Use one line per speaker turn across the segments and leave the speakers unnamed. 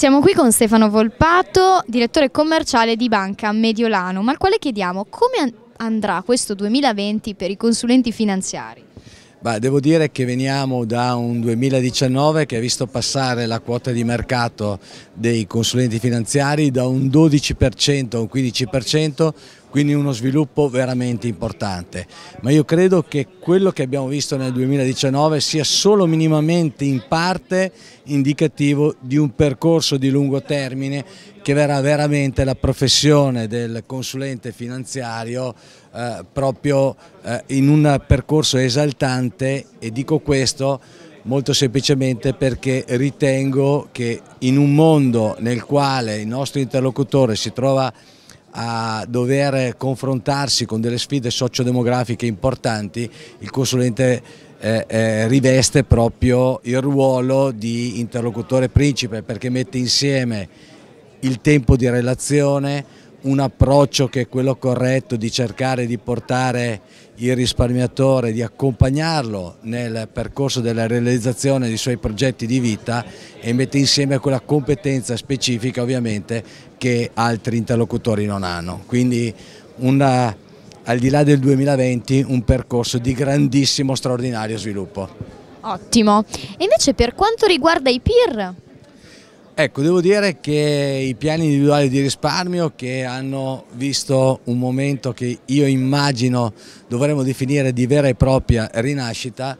Siamo qui con Stefano Volpato, direttore commerciale di Banca Mediolano, ma al quale chiediamo come andrà questo 2020 per i consulenti finanziari? Beh, devo dire che veniamo da un 2019 che ha visto passare la quota di mercato dei consulenti finanziari da un 12% a un 15%, quindi uno sviluppo veramente importante. Ma io credo che quello che abbiamo visto nel 2019 sia solo minimamente in parte indicativo di un percorso di lungo termine che verrà veramente la professione del consulente finanziario eh, proprio eh, in un percorso esaltante e dico questo molto semplicemente perché ritengo che in un mondo nel quale il nostro interlocutore si trova a dover confrontarsi con delle sfide sociodemografiche importanti, il consulente eh, eh, riveste proprio il ruolo di interlocutore principe perché mette insieme il tempo di relazione, un approccio che è quello corretto di cercare di portare il risparmiatore, di accompagnarlo nel percorso della realizzazione dei suoi progetti di vita e mette insieme quella competenza specifica ovviamente che altri interlocutori non hanno. Quindi una, al di là del 2020 un percorso di grandissimo straordinario sviluppo. Ottimo. E invece per quanto riguarda i peer? Ecco, devo dire che i piani individuali di risparmio che hanno visto un momento che io immagino dovremmo definire di vera e propria rinascita,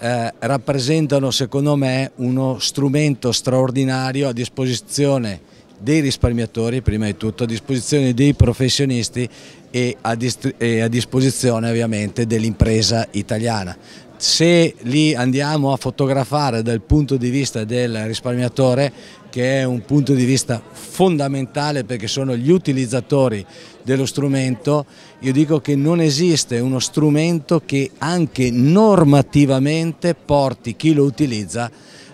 eh, rappresentano secondo me uno strumento straordinario a disposizione dei risparmiatori prima di tutto, a disposizione dei professionisti e a, e a disposizione ovviamente dell'impresa italiana se li andiamo a fotografare dal punto di vista del risparmiatore che è un punto di vista fondamentale perché sono gli utilizzatori dello strumento, io dico che non esiste uno strumento che anche normativamente porti chi lo utilizza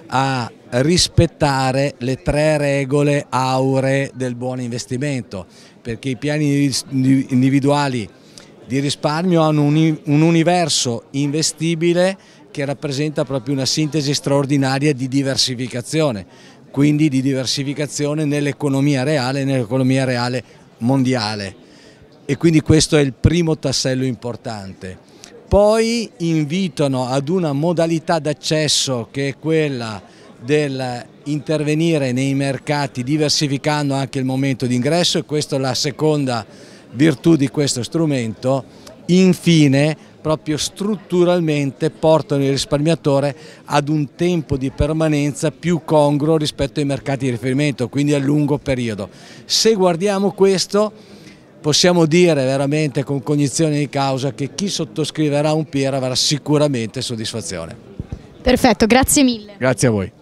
a rispettare le tre regole auree del buon investimento, perché i piani individuali di risparmio hanno un, un universo investibile che rappresenta proprio una sintesi straordinaria di diversificazione, quindi di diversificazione nell'economia reale e nell'economia reale mondiale. E quindi questo è il primo tassello importante. Poi invitano ad una modalità d'accesso che è quella dell'intervenire nei mercati diversificando anche il momento d'ingresso e questa è la seconda virtù di questo strumento, infine proprio strutturalmente portano il risparmiatore ad un tempo di permanenza più congruo rispetto ai mercati di riferimento, quindi a lungo periodo. Se guardiamo questo possiamo dire veramente con cognizione di causa che chi sottoscriverà un PIR avrà sicuramente soddisfazione. Perfetto, grazie mille. Grazie a voi.